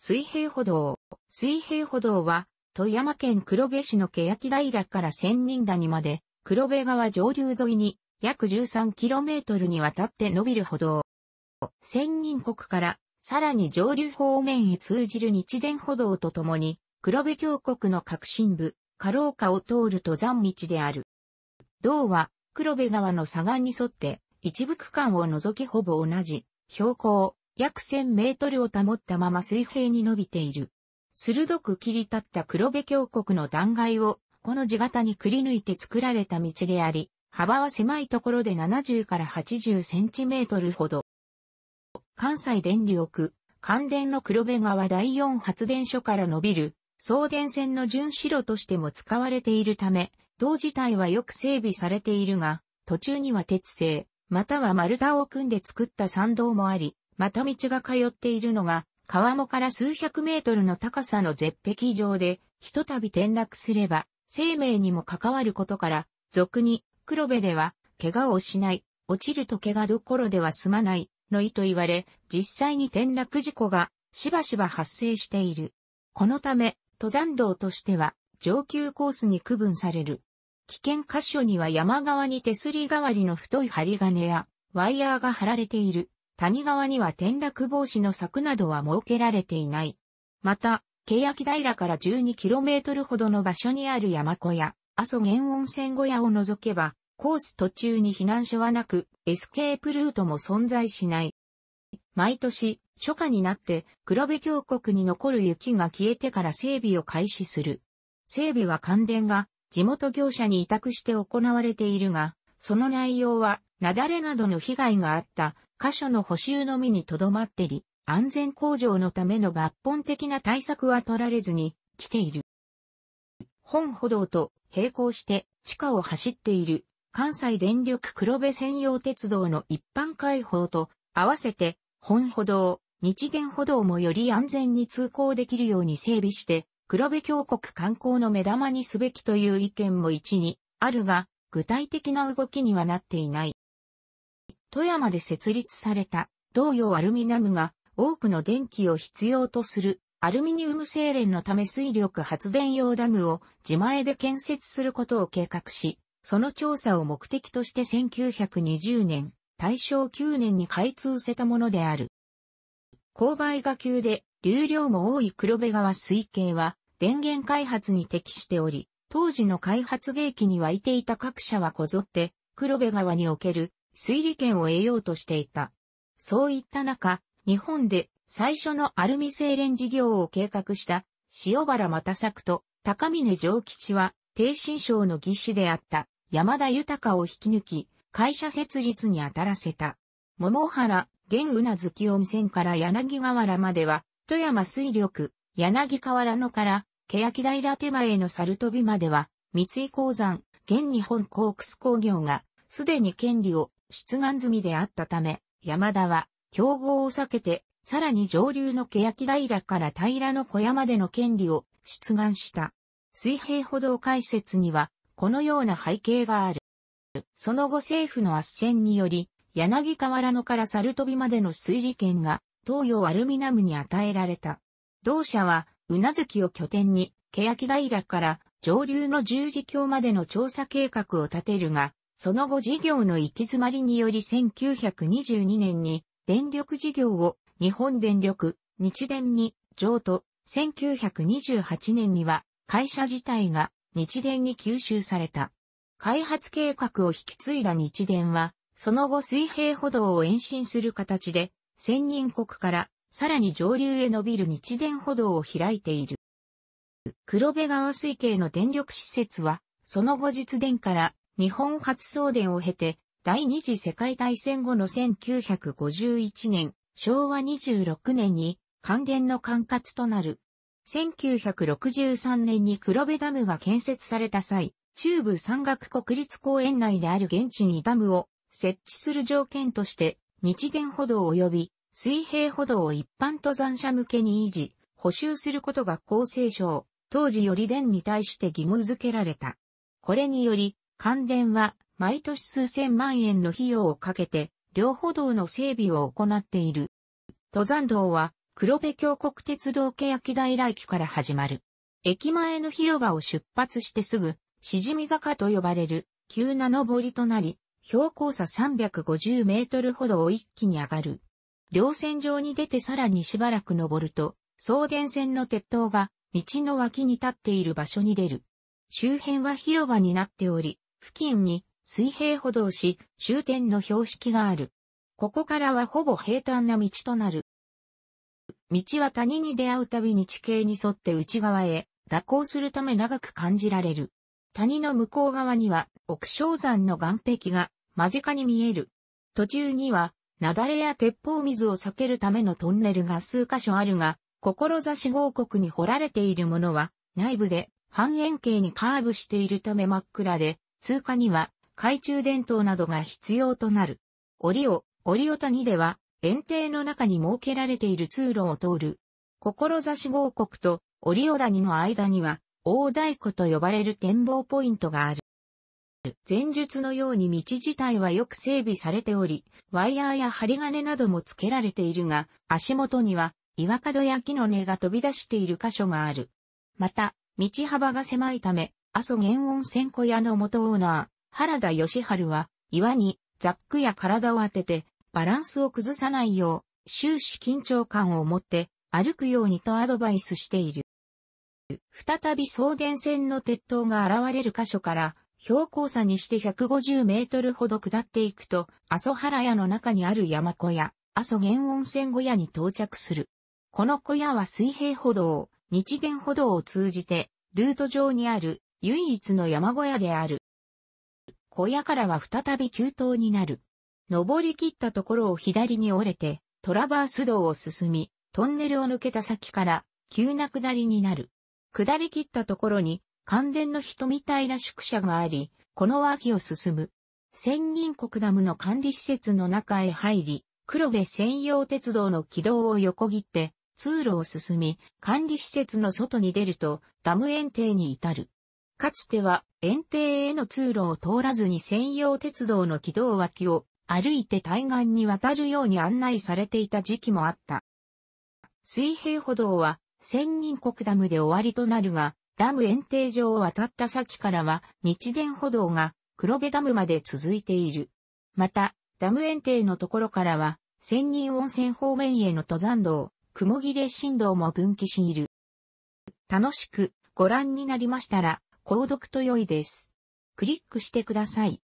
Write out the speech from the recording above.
水平歩道。水平歩道は、富山県黒部市の欅平から千人谷まで、黒部川上流沿いに、約 13km にわたって伸びる歩道。千人国から、さらに上流方面へ通じる日電歩道とともに、黒部峡谷の核心部、過労下を通る登山道である。道は、黒部川の左岸に沿って、一部区間を除きほぼ同じ、標高約1000メートルを保ったまま水平に伸びている。鋭く切り立った黒部峡谷の断崖を、この地形にくり抜いて作られた道であり、幅は狭いところで70から80センチメートルほど。関西電力、関電の黒部川第四発電所から伸びる、送電線の巡視路としても使われているため、道自体はよく整備されているが、途中には鉄製、または丸太を組んで作った参道もあり、また道が通っているのが、川もから数百メートルの高さの絶壁上で、ひとたび転落すれば、生命にも関わることから、俗に、黒部では、怪我をしない、落ちると怪我どころでは済まない、の意と言われ、実際に転落事故が、しばしば発生している。このため、登山道としては、上級コースに区分される。危険箇所には山側に手すり代わりの太い針金や、ワイヤーが張られている。谷川には転落防止の柵などは設けられていない。また、欅平から 12km ほどの場所にある山小屋、阿蘇源温泉小屋を除けば、コース途中に避難所はなく、エスケープルートも存在しない。毎年、初夏になって黒部峡谷に残る雪が消えてから整備を開始する。整備は関電が地元業者に委託して行われているが、その内容は雪崩などの被害があった箇所の補修のみにとどまってり、安全向上のための抜本的な対策は取られずに来ている。本歩道と並行して地下を走っている関西電力黒部専用鉄道の一般開放と合わせて本歩道、日元歩道もより安全に通行できるように整備して黒部峡谷観光の目玉にすべきという意見も一にあるが具体的な動きにはなっていない。富山で設立された同様アルミナムが多くの電気を必要とするアルミニウム精錬のため水力発電用ダムを自前で建設することを計画し、その調査を目的として1920年、大正9年に開通せたものである。勾配が急で流量も多い黒部川水系は電源開発に適しており、当時の開発契機に湧いていた各社はこぞって黒部川における推理権を得ようとしていた。そういった中、日本で最初のアルミ精錬事業を計画した塩原又作と高峰上吉は、低新省の技師であった山田豊を引き抜き、会社設立に当たらせた。桃原、現宇奈月温泉から柳河原までは、富山水力、柳河原のから、欅平手前の猿飛びまでは、三井鉱山、現日本コークス工業が、すでに権利を出願済みであったため、山田は、競合を避けて、さらに上流の欅平から平の小屋までの権利を出願した。水平歩道開設には、このような背景がある。その後政府の圧旋により、柳河原野から猿飛びまでの水利権が、東洋アルミナムに与えられた。同社は、うなずきを拠点に、欅平から上流の十字橋までの調査計画を立てるが、その後事業の行き詰まりにより1922年に電力事業を日本電力、日電に譲渡、1928年には会社自体が日電に吸収された。開発計画を引き継いだ日電は、その後水平歩道を延伸する形で、先人国からさらに上流へ伸びる日電歩道を開いている。黒部川水系の電力施設は、その後実電から日本初送電を経て、第二次世界大戦後の1951年、昭和26年に関電の管轄となる。1963年に黒部ダムが建設された際、中部山岳国立公園内である現地にダムを設置する条件として、日電歩道及び水平歩道を一般登山者向けに維持、補修することが厚生省、当時より電に対して義務付けられた。これにより、関電は毎年数千万円の費用をかけて、両歩道の整備を行っている。登山道は、黒部峡谷鉄道欅平駅から始まる。駅前の広場を出発してすぐ、しじみ坂と呼ばれる、急な登りとなり、標高差350メートルほどを一気に上がる。両線上に出てさらにしばらく登ると、送電線の鉄塔が道の脇に立っている場所に出る。周辺は広場になっており、付近に水平歩道し、終点の標識がある。ここからはほぼ平坦な道となる。道は谷に出会うたびに地形に沿って内側へ蛇行するため長く感じられる。谷の向こう側には奥昇山の岩壁が間近に見える。途中には雪崩や鉄砲水を避けるためのトンネルが数箇所あるが、志号国に掘られているものは内部で半円形にカーブしているため真っ暗で通過には懐中電灯などが必要となる。オ、オリ尾谷では、園庭の中に設けられている通路を通る。志号国とリ尾谷の間には、大太鼓と呼ばれる展望ポイントがある。前述のように道自体はよく整備されており、ワイヤーや針金なども付けられているが、足元には岩角や木の根が飛び出している箇所がある。また、道幅が狭いため、阿蘇玄温泉小屋の元オーナー、原田義春は、岩にザックや体を当てて、バランスを崩さないよう、終始緊張感を持って歩くようにとアドバイスしている。再び草原線の鉄塔が現れる箇所から、標高差にして150メートルほど下っていくと、阿蘇原屋の中にある山小屋、阿蘇玄温泉小屋に到着する。この小屋は水平歩道、日元歩道を通じて、ルート上にある唯一の山小屋である。小屋からは再び急登になる。登り切ったところを左に折れて、トラバース道を進み、トンネルを抜けた先から急な下りになる。下り切ったところに、関電の人みたいな宿舎があり、この脇を進む。仙人国ダムの管理施設の中へ入り、黒部専用鉄道の軌道を横切って、通路を進み、管理施設の外に出ると、ダム園庭に至る。かつては、園庭への通路を通らずに専用鉄道の軌道脇を歩いて対岸に渡るように案内されていた時期もあった。水平歩道は、千人国ダムで終わりとなるが、ダム園庭上を渡った先からは、日電歩道が黒部ダムまで続いている。また、ダム園庭のところからは、千人温泉方面への登山道、雲切振動も分岐している。楽しくご覧になりましたら、購読と良いです。クリックしてください。